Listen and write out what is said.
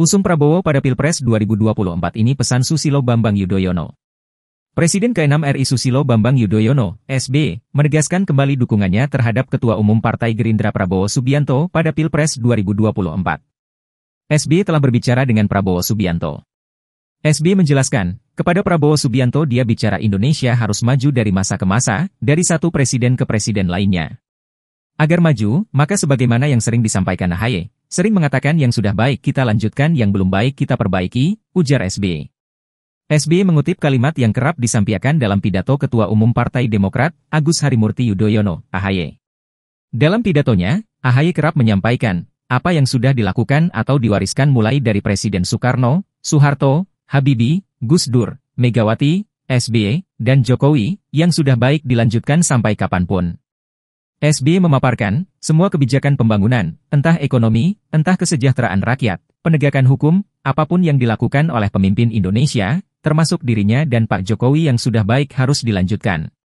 Usung Prabowo pada Pilpres 2024 ini pesan Susilo Bambang Yudhoyono. Presiden ke-6 RI Susilo Bambang Yudhoyono, SB, menegaskan kembali dukungannya terhadap Ketua Umum Partai Gerindra Prabowo Subianto pada Pilpres 2024. SB telah berbicara dengan Prabowo Subianto. SB menjelaskan, kepada Prabowo Subianto dia bicara Indonesia harus maju dari masa ke masa, dari satu presiden ke presiden lainnya. Agar maju, maka sebagaimana yang sering disampaikan Ahaye, Sering mengatakan yang sudah baik kita lanjutkan, yang belum baik kita perbaiki, ujar SBY. SBY mengutip kalimat yang kerap disampaikan dalam pidato Ketua Umum Partai Demokrat, Agus Harimurti Yudhoyono, AHY. Dalam pidatonya, AHY kerap menyampaikan, apa yang sudah dilakukan atau diwariskan mulai dari Presiden Soekarno, Soeharto, Habibie, Gus Dur, Megawati, SBY, dan Jokowi, yang sudah baik dilanjutkan sampai kapanpun. SB memaparkan, semua kebijakan pembangunan, entah ekonomi, entah kesejahteraan rakyat, penegakan hukum, apapun yang dilakukan oleh pemimpin Indonesia, termasuk dirinya dan Pak Jokowi yang sudah baik harus dilanjutkan.